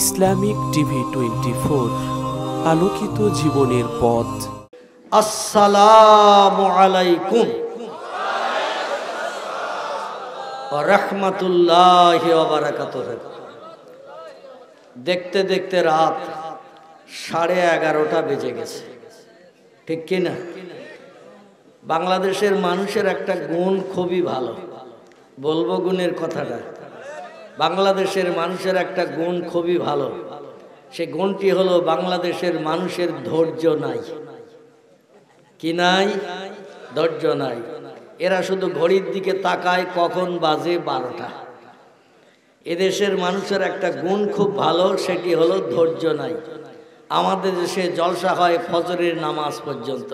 Islamic TV twenty four আলোকিত জীবনের পথ আসসালাম আলাইকুম রহমতুল্লাহ দেখতে দেখতে রাত সাড়ে এগারোটা বেজে গেছে ঠিক কিনা বাংলাদেশের মানুষের একটা গুণ খুবই ভালো বলবো গুণের কথাটা বাংলাদেশের মানুষের একটা গুণ খুবই ভালো সে গুণটি হলো বাংলাদেশের মানুষের ধৈর্য নাই কি নাই ধৈর্য নাই এরা শুধু ঘড়ির দিকে তাকায় কখন বাজে বারোটা এদেশের মানুষের একটা গুণ খুব ভালো সেটি হলো ধৈর্য নাই আমাদের দেশে জলসা হয় ফজরের নামাজ পর্যন্ত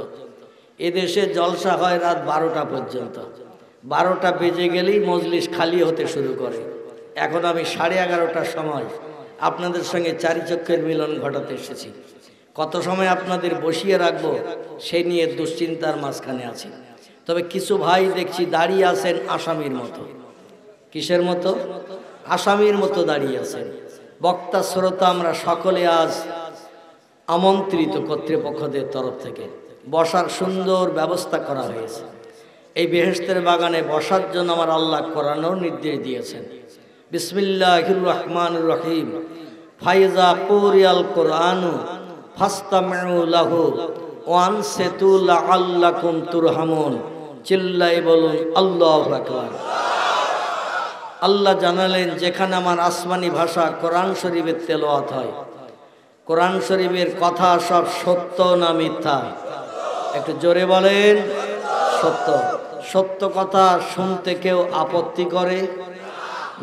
এদেশে জলসা হয় রাত বারোটা পর্যন্ত বারোটা বেজে গেলেই মজলিস খালি হতে শুরু করে এখন আমি সাড়ে এগারোটার সময় আপনাদের সঙ্গে চারি চক্ষের মিলন ঘটাতে এসেছি কত সময় আপনাদের বসিয়ে রাখবো সে নিয়ে দুশ্চিন্তার মাঝখানে আছি তবে কিছু ভাই দেখছি দাঁড়িয়ে আছেন আসামির মতো কিসের মতো আসামির মতো দাঁড়িয়ে আছেন বক্তা শ্রোতা আমরা সকলে আজ আমন্ত্রিত কর্তৃপক্ষদের তরফ থেকে বসার সুন্দর ব্যবস্থা করা হয়েছে এই বেহেস্তের বাগানে বসার জন্য আমার আল্লাহ করানোর নির্দেশ দিয়েছেন বিসমিল্লাহির রহমান রহিম ফাইজা কোরিয়াল কোরআন ফাস্তামিউলাহ ওয়ান সেতু লাআল্লাকুম তুরহামুন চিল্লাই বলুন আল্লাহ আকবার আল্লাহ জানালেন যেখানে আমার আসমানি ভাষা কোরআন শরীফের তেলোয়াত হয় কোরআন শরীফের কথা সব সত্য না মিথ্যা একটু জোরে বলেন সত্য সত্য কথা শুনতে কেউ আপত্তি করে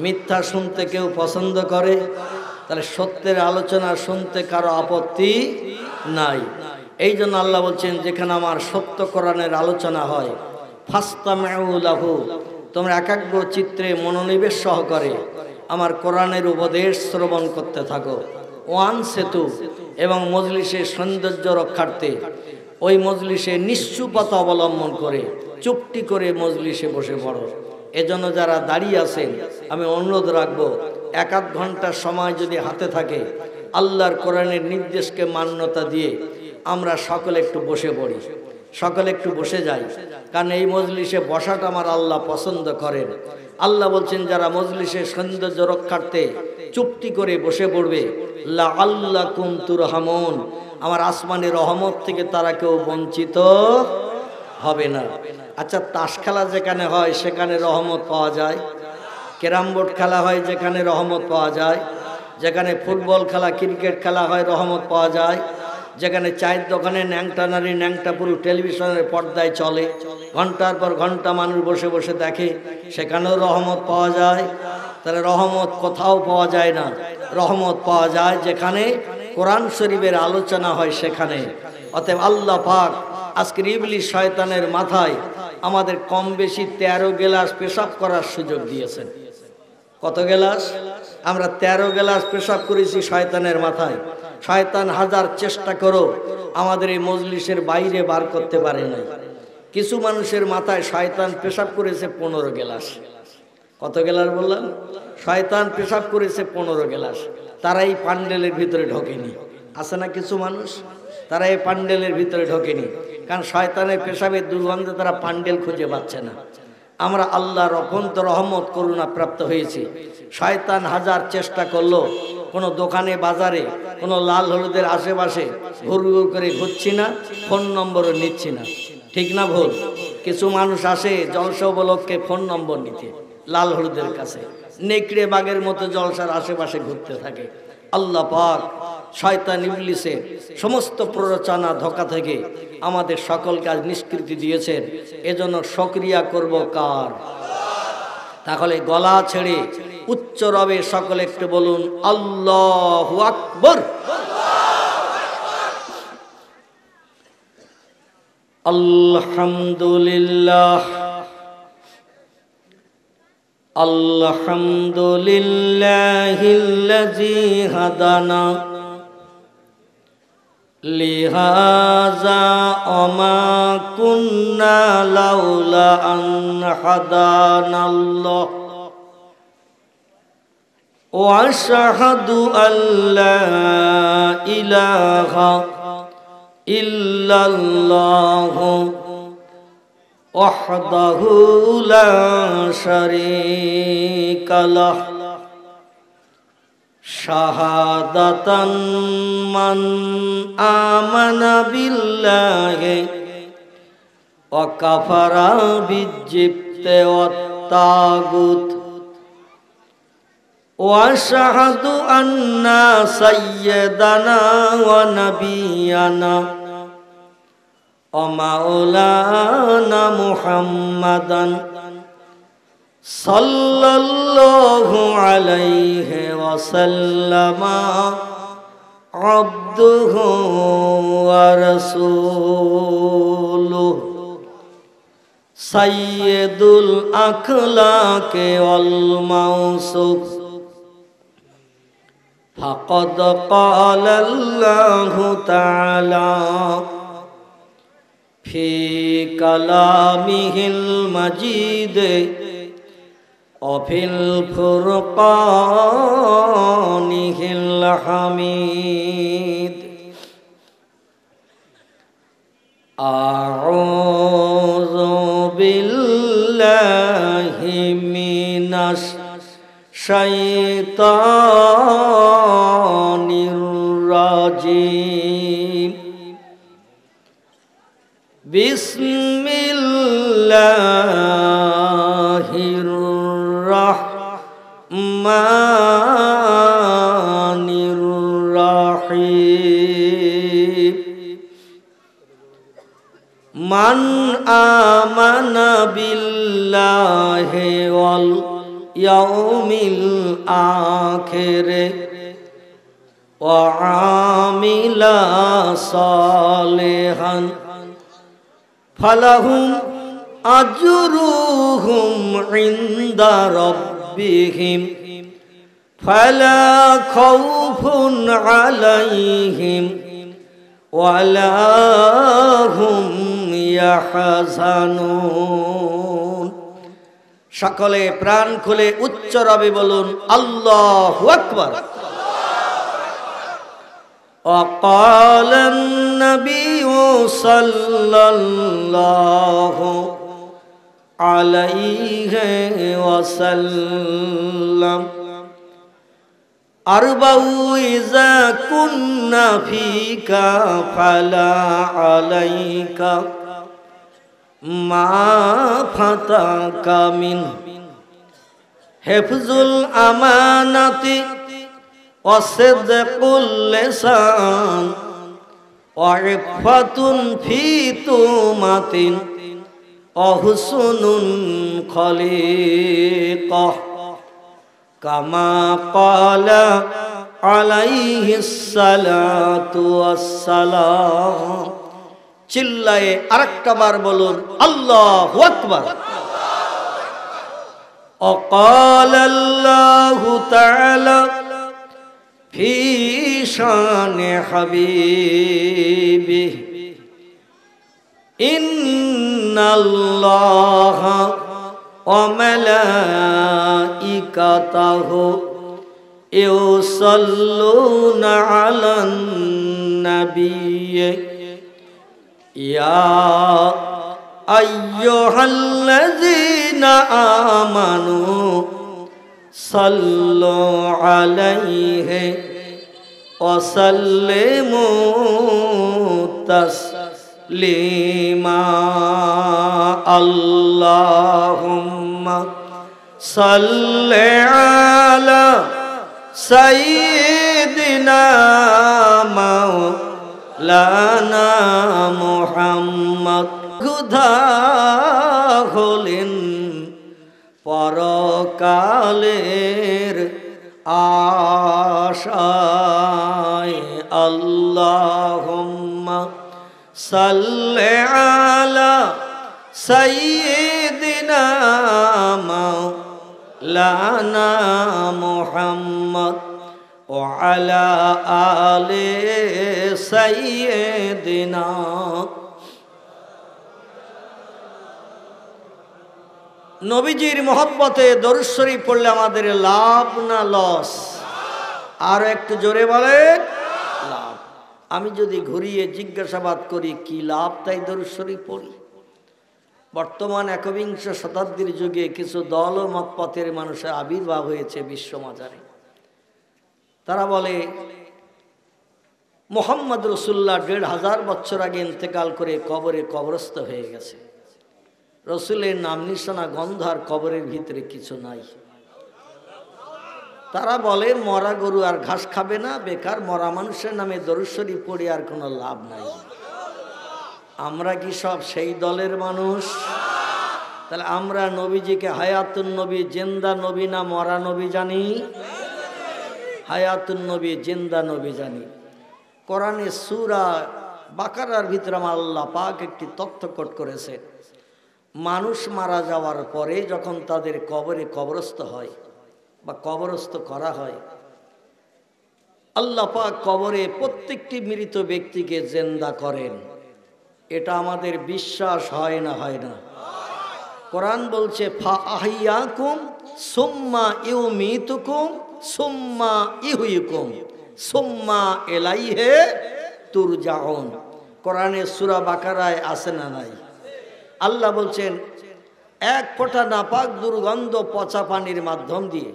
মিথ্যা শুনতে কেউ পছন্দ করে তাহলে সত্যের আলোচনা শুনতে কারো আপত্তি নাই এই জন্য আল্লাহ বলছেন যেখানে আমার সত্য কোরআনের আলোচনা হয় ফাস্তা ফাস্তামাউলাহু তোমরা একাগ্র চিত্রে মনোনিবেশ সহকারে আমার কোরআনের উপদেশ শ্রবণ করতে থাকো ওয়ান সেতু এবং মজলিসের সৌন্দর্য রক্ষার্থে ওই মজলিসে নিশ্চুপতা অবলম্বন করে চুপটি করে মজলিসে বসে পড়ো এজন্য যারা দাঁড়িয়ে আছেন আমি অনুরোধ রাখব এক আধ ঘন্টার সময় যদি হাতে থাকে আল্লাহর কোরআনের নির্দেশকে মান্যতা দিয়ে আমরা সকলে একটু বসে পড়ি সকলে একটু বসে যাই কারণ এই মজলিসে বসাটা আমার আল্লাহ পছন্দ করেন আল্লাহ বলছেন যারা মজলিসে সৌন্দর্য রক্ষার্থে চুপটি করে বসে পড়বে লা আল্লাহ কুমতুর হামন আমার আসমানের রহমত থেকে তারা কেউ বঞ্চিত হবে না আচ্ছা তাস খেলা যেখানে হয় সেখানে রহমত পাওয়া যায় ক্যারাম বোর্ড খেলা হয় যেখানে রহমত পাওয়া যায় যেখানে ফুটবল খেলা ক্রিকেট খেলা হয় রহমত পাওয়া যায় যেখানে চায়ের দোকানে ন্যাংটা নারী ন্যাংটা পুরুষ টেলিভিশনের পর্দায় চলে ঘন্টার পর ঘন্টা মানুষ বসে বসে দেখে সেখানেও রহমত পাওয়া যায় তাহলে রহমত কোথাও পাওয়া যায় না রহমত পাওয়া যায় যেখানে কোরআন শরীফের আলোচনা হয় সেখানে অতএব আল্লাহ পাক আজকের ইবলি শয়তানের মাথায় আমাদের কম বেশি ১৩ গেলাস পেশাব করার সুযোগ দিয়েছেন কত গেলাস আমরা ১৩ গেলাস পেশাব করেছি শয়তানের মাথায় শয়তান হাজার চেষ্টা করো আমাদের এই মজলিসের বাইরে বার করতে পারে নাই কিছু মানুষের মাথায় শয়তান পেশাব করেছে পনেরো গেলাস কত গেলাস বললাম শয়তান পেশাব করেছে পনেরো গেলাস তারা এই পান্ডেলের ভিতরে ঢোকেনি আছে না কিছু মানুষ তারা এই পান্ডেলের ভিতরে ঢোকেনি কারণ শয়তানের পেশাবে দুর্গন্ধে তারা পান্ডেল খুঁজে পাচ্ছে না আমরা আল্লাহর অভ্যন্ত রহমত করুণা প্রাপ্ত হয়েছি শয়তান হাজার চেষ্টা করলো কোনো দোকানে বাজারে কোনো লাল হলুদের আশেপাশে ঘুর করে ঘুরছি না ফোন নম্বরও নিচ্ছি না ঠিক না ভুল কিছু মানুষ আসে জলসা উপলক্ষে ফোন নম্বর নিতে লাল হলুদের কাছে নেকড়ে বাঘের মতো জলসার আশেপাশে ঘুরতে থাকে আল্লাহ পাক শয়তান ইবলিসের সমস্ত প্ররোচনা ধোকা থেকে আমাদের সকল কাজ নিষ্কৃতি দিয়েছেন এজন্য সক্রিয়া করব কার তাহলে গলা ছেড়ে উচ্চ রবে সকলে একটু বলুন আল্লাহ আকবর আলহামদুলিল্লাহ আলহামদুলিল্লাহ لهذا وما كنا لولا أن هدانا الله وأشهد أن لا إله إلا الله وحده لا شريك له শাহাদাতন মন আমন বিল্লাহে অকফরা বিজ্জিপ্তে অত্তাগুত ওয়াশাহাদু আন্না সৈয়দানা ওয়ানবিয়ানা অমাউলানা মুহাম্মাদান সাল্লাল্লাহু আলাইহি ওয়াসাল্লাম আব্দুহু ওয়া রাসূলুহু সাইয়েদুল আখলাকে ওয়াল মাউসুফ ফাকাদ ক্বালাল্লাহু তাআলা تعالى কালামিহিল كلامه অফিল ফুরকানিহিল হামিদ আউযু বিল্লাহি মিনাশ শাইতানির রাজিম বিসমিল্লাহ آمن بالله واليوم الآخر وعامل صالحا فلهم أجرهم عند ربهم فلا خوف عليهم ولا هم সকলে প্রাণ খুলে উচ্চ রবি বলুন আল্লাহ আকবর অকাল নবী সাল্লাল্লাহ আলাইহি ওয়াসাল্লাম আরবাউ ইজা কুন্না ফিকা ফালা আলাইকা মা ফাতা কামিন হেফজুল আমানাতি অসেদ কুল্লেসান অরিফাতুন ফি তুমাতিন অহসুনুন খলিক কামা কালা আলাইহিস সালাতু ওয়াস সালাম চিল্লায়ে আরেকটা বার বলুন আল্লাহ আকবর অকাল আল্লাহ তাআলা ফি শান হাবিবি ইন্নাল্লাহ وملائكته يصلون على النبي يا أيها الذين آمنوا صلوا عليه وسلموا تسليما اللهم صل على سيدنا مولانا লানা মোহাম্মদ ক্ষুধা হলেন পরকালের আশায় আল্লাহুম্মা সাল্লি আলা সাইয়্যিদিনা মাওলানা মুহাম্মদ وعلى آل سيدنا নবীজির মহব্বতে দরুশ্বরী পড়লে আমাদের লাভ না লস আর একটু জোরে বলে লাভ আমি যদি ঘুরিয়ে জিজ্ঞাসাবাদ করি কি লাভ তাই দরুশ্বরী পড়ি বর্তমান একবিংশ শতাব্দীর যুগে কিছু দল ও মতপথের মানুষের আবির্ভাব হয়েছে বিশ্বমাজারে তারা বলে মোহাম্মদ রসুল্লাহ দেড় হাজার বছর আগে ইন্তেকাল করে কবরে কবরস্থ হয়ে গেছে রসুলের নাম নিশানা গন্ধ আর কবরের ভিতরে কিছু নাই তারা বলে মরা গরু আর ঘাস খাবে না বেকার মরা মানুষের নামে দরুশ্বরী পড়ে আর কোনো লাভ নাই আমরা কি সব সেই দলের মানুষ তাহলে আমরা নবীজিকে হায়াতুন নবী জেন্দা নবী না মরা নবী জানি হায়াতুন নবী জিন্দা নবী জানি কোরআনে সুরা বাকারার ভিতরে আল্লাহ পাক একটি তথ্য কোট করেছে মানুষ মারা যাওয়ার পরে যখন তাদের কবরে কবরস্থ হয় বা কবরস্থ করা হয় আল্লাহ পাক কবরে প্রত্যেকটি মৃত ব্যক্তিকে জেন্দা করেন এটা আমাদের বিশ্বাস হয় না হয় না কোরআন বলছে ফা কুম সোম্মা ইউ মিতুকুম সুম্মা ইহুইকুম সুম্মা এলাইহে যাওন কোরআনে সুরা বাকারায় আসে না নাই আল্লাহ বলছেন এক ফোঁটা নাপাক দুর্গন্ধ পচা পানির মাধ্যম দিয়ে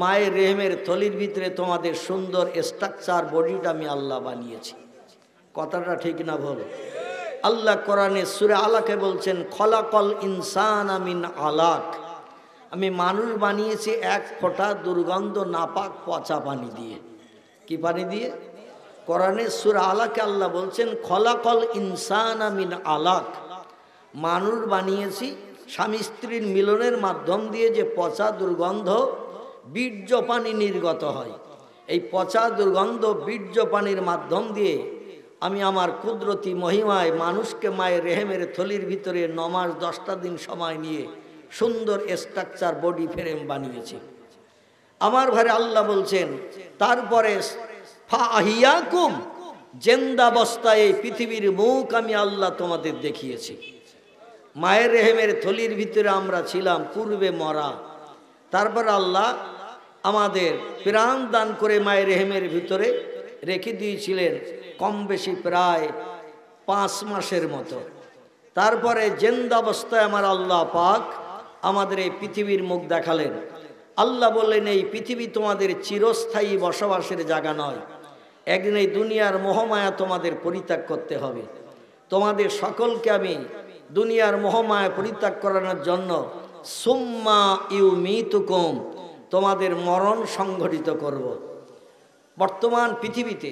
মায়ের রেহমের থলির ভিতরে তোমাদের সুন্দর স্ট্রাকচার বডিটা আমি আল্লাহ বানিয়েছি কথাটা ঠিক না বলো আল্লাহ কোরআনে সুরে আলাকে বলছেন খলাকল ইনসান আমিন আলাক আমি মানুষ বানিয়েছি এক ফোঁটা দুর্গন্ধ নাপাক পচা পানি দিয়ে কি পানি দিয়ে কোরআনে সুর আলাকে আল্লাহ বলছেন খলাকল ইনসান আমিন আলাক মানুষ বানিয়েছি স্বামী স্ত্রীর মিলনের মাধ্যম দিয়ে যে পচা দুর্গন্ধ বীর্য পানি নির্গত হয় এই পচা দুর্গন্ধ বীর্য পানির মাধ্যম দিয়ে আমি আমার কুদরতি মহিমায় মানুষকে মায়ের রেহেমের থলির ভিতরে নমাস দশটা দিন সময় নিয়ে সুন্দর স্ট্রাকচার বডি ফ্রেম বানিয়েছে আমার ঘরে আল্লাহ বলছেন তারপরে ফাহিয়াকুম জেন্দাবস্থায় এই পৃথিবীর মুখ আমি আল্লাহ তোমাদের দেখিয়েছি মায়ের রেহেমের থলির ভিতরে আমরা ছিলাম পূর্বে মরা তারপর আল্লাহ আমাদের প্রাণ দান করে মায়ের রেহেমের ভিতরে রেখে দিয়েছিলেন কম বেশি প্রায় পাঁচ মাসের মতো তারপরে জেন্দাবস্থায় আমার আল্লাহ পাক আমাদের এই পৃথিবীর মুখ দেখালেন আল্লাহ বললেন এই পৃথিবী তোমাদের চিরস্থায়ী বসবাসের জায়গা নয় একদিন এই দুনিয়ার মহমায়া তোমাদের পরিত্যাগ করতে হবে তোমাদের সকলকে আমি দুনিয়ার মহমায়া পরিত্যাগ করানোর জন্য সুম্মা ইউ মিতুকুম তোমাদের মরণ সংঘটিত করব। বর্তমান পৃথিবীতে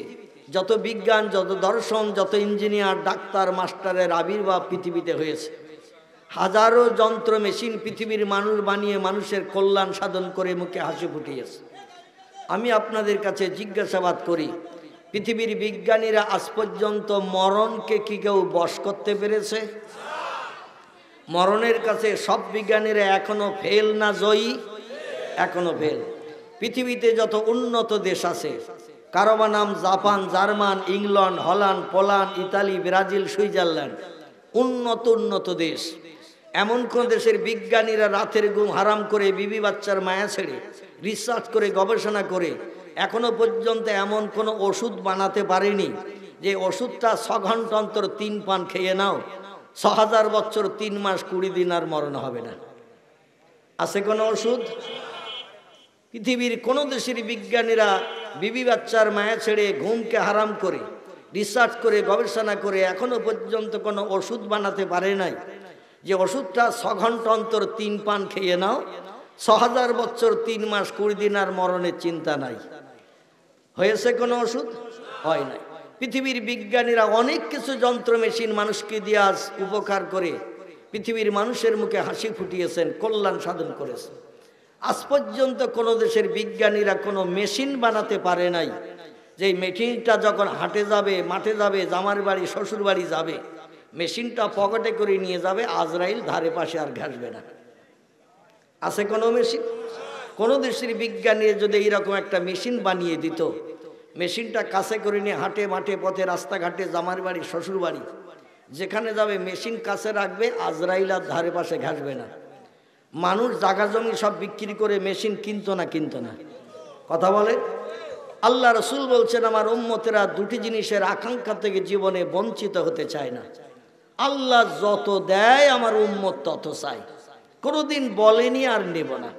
যত বিজ্ঞান যত দর্শন যত ইঞ্জিনিয়ার ডাক্তার মাস্টারের আবির্ভাব পৃথিবীতে হয়েছে হাজারো যন্ত্র মেশিন পৃথিবীর মানুষ বানিয়ে মানুষের কল্যাণ সাধন করে মুখে হাসি ফুটিয়েছে আমি আপনাদের কাছে জিজ্ঞাসাবাদ করি পৃথিবীর বিজ্ঞানীরা আজ পর্যন্ত মরণকে কি কেউ বস করতে পেরেছে মরণের কাছে সব বিজ্ঞানীরা এখনও ফেল না জয়ী এখনো ফেল পৃথিবীতে যত উন্নত দেশ আছে কারবা নাম Japan German England Holland Poland Italy Brazil Switzerland উন্নত উন্নত দেশ এমন কোন দেশের বিজ্ঞানীরা রাতের ঘুম হারাম করে বিবি বাচ্চার মায়া ছেড়ে রিসার্চ করে গবেষণা করে এখনো পর্যন্ত এমন কোনো ওষুধ বানাতে পারেনি যে ওষুধটা ছ ঘন্টা অন্তর তিন পান খেয়ে নাও ছ হাজার বছর তিন মাস কুড়ি দিন আর মরণ হবে না আছে কোনো ওষুধ পৃথিবীর কোনো দেশের বিজ্ঞানীরা বিবি বাচ্চার মায়া ছেড়ে ঘুমকে হারাম করে রিসার্চ করে গবেষণা করে এখনো পর্যন্ত কোনো ওষুধ বানাতে পারে নাই যে ওষুধটা ছ ঘন্টা অন্তর তিন পান খেয়ে নাও ছ হাজার বছর তিন মাস কুড়ি দিন আর মরণের চিন্তা নাই হয়েছে কোনো ওষুধ হয় নাই পৃথিবীর বিজ্ঞানীরা অনেক কিছু যন্ত্র মেশিন মানুষকে দিয়ে আজ উপকার করে পৃথিবীর মানুষের মুখে হাসি ফুটিয়েছেন কল্যাণ সাধন করেছে আজ পর্যন্ত কোনো দেশের বিজ্ঞানীরা কোনো মেশিন বানাতে পারে নাই যে মেশিনটা যখন হাটে যাবে মাঠে যাবে জামার বাড়ি শ্বশুর বাড়ি যাবে মেশিনটা পকেটে করে নিয়ে যাবে আজরাইল ধারে পাশে আর ঘাসবে না আছে কোনো মেশিন কোনো দেশের বিজ্ঞানী যদি এইরকম একটা মেশিন বানিয়ে দিত মেশিনটা কাছে করে নিয়ে হাটে মাঠে পথে রাস্তাঘাটে জামার বাড়ি শ্বশুর বাড়ি যেখানে যাবে মেশিন কাছে রাখবে আজরাইল আর ধারে পাশে ঘাসবে না মানুষ জাগা জমি সব বিক্রি করে মেশিন কিনত না কিনতো না কথা বলে আল্লাহ রসুল বলছেন আমার উম্মতেরা দুটি জিনিসের আকাঙ্ক্ষা থেকে জীবনে বঞ্চিত হতে চায় না আল্লাহ যত দেয় আমার উম্মত তত চাই কোনোদিন বলেনি আর নেব না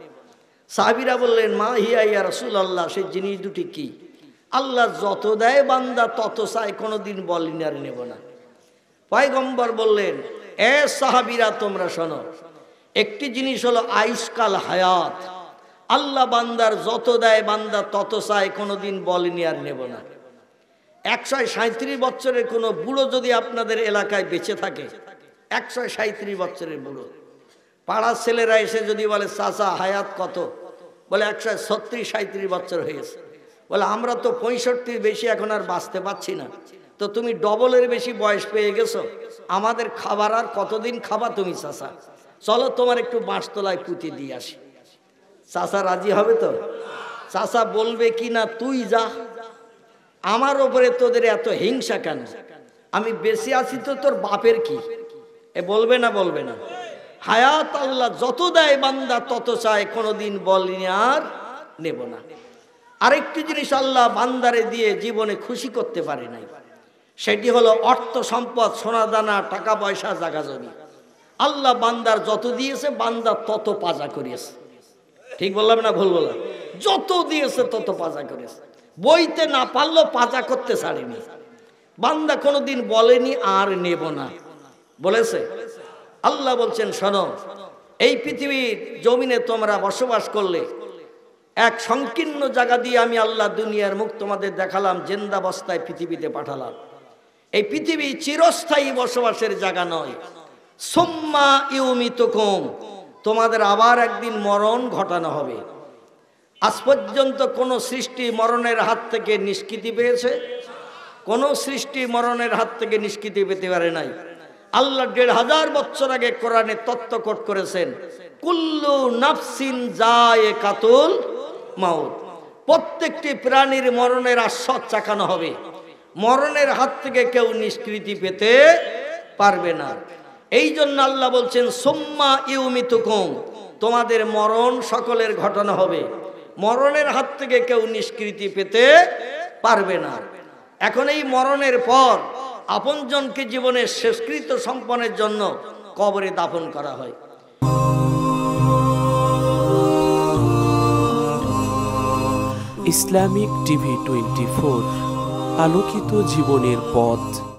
সাহাবিরা বললেন মা হিয়া ইয়া রসুল আল্লাহ সেই জিনিস দুটি কি আল্লাহ যত দেয় বান্দা তত চায় কোনোদিন বলেনি আর নেব না পয়গম্বর বললেন এ সাহাবিরা তোমরা শোনো একটি জিনিস হলো আইসকাল হায়াত আল্লাহ বান্দার যত দেয় বান্দা তত চায় কোনোদিন বলেনি আর নেব না একশো সাঁত্রিশ বছরের কোনো বুড়ো যদি আপনাদের এলাকায় বেঁচে থাকে একশো সাঁত্রিশ বছরের বুড়ো পাড়ার ছেলেরা এসে যদি বলে চাচা হায়াত কত বলে একশো ছত্রিশ সাঁত্রিশ বছর হয়েছে বলে আমরা তো পঁয়ষট্টির বেশি এখন আর বাঁচতে পারছি না তো তুমি ডবলের বেশি বয়স পেয়ে গেছো আমাদের খাবার আর কতদিন খাবা তুমি চাচা চলো তোমার একটু বাঁশতলায় পুঁতি দিয়ে আসি চাচা রাজি হবে তো চাচা বলবে কি না তুই যা আমার ওপরে তোদের এত হিংসা কেন আমি বেশি আছি তো তোর বাপের কি এ বলবে না বলবে না হায়াত আল্লাহ যত দেয় বান্দা তত চায় কোনোদিন বলিনি আর নেব না আরেকটি জিনিস আল্লাহ বান্দারে দিয়ে জীবনে খুশি করতে পারে নাই সেটি হলো অর্থ সম্পদ সোনা দানা টাকা পয়সা জাগা জমি আল্লাহ বান্দার যত দিয়েছে বান্দা তত পাজা করিয়েছে ঠিক বললাম না ভুল বললাম যত দিয়েছে তত পাজা করেছে বইতে না পারলো পাজা করতে ছাড়েনি বান্দা কোনোদিন বলেনি আর নেব না বলেছে আল্লাহ বলছেন শোন এই পৃথিবীর জমিনে তোমরা বসবাস করলে এক সংকীর্ণ জায়গা দিয়ে আমি আল্লাহ দুনিয়ার মুখ তোমাদের দেখালাম জেন্দাবস্থায় পৃথিবীতে পাঠালাম এই পৃথিবী চিরস্থায়ী বসবাসের জায়গা নয় সোম্মা ইউমিত তোমাদের আবার একদিন মরণ ঘটানো হবে আজ পর্যন্ত কোনো সৃষ্টি মরণের হাত থেকে নিষ্কৃতি পেয়েছে কোন সৃষ্টি মরণের হাত থেকে নিষ্কৃতি পেতে পারে নাই আল্লাহ দেড় হাজার বছর আগে কোরআনে তত্ত্বকট করেছেন কুল্লু নাফসিন যায় কাতুল মাউত প্রত্যেকটি প্রাণীর মরণের আশ্বাস চাকানো হবে মরণের হাত থেকে কেউ নিষ্কৃতি পেতে পারবে না এই জন্য আল্লাহ বলছেন সোম্মা ইউমিতুকুম তোমাদের মরণ সকলের ঘটনা হবে মরণের হাত থেকে কেউ নিষ্কৃতি পেতে পারবে না এখন এই মরণের পর আপনজনকে জীবনের শেষকৃত সম্পনের জন্য কবরে দাফন করা হয় ইসলামিক টিভি টোয়েন্টি আলোকিত জীবনের পথ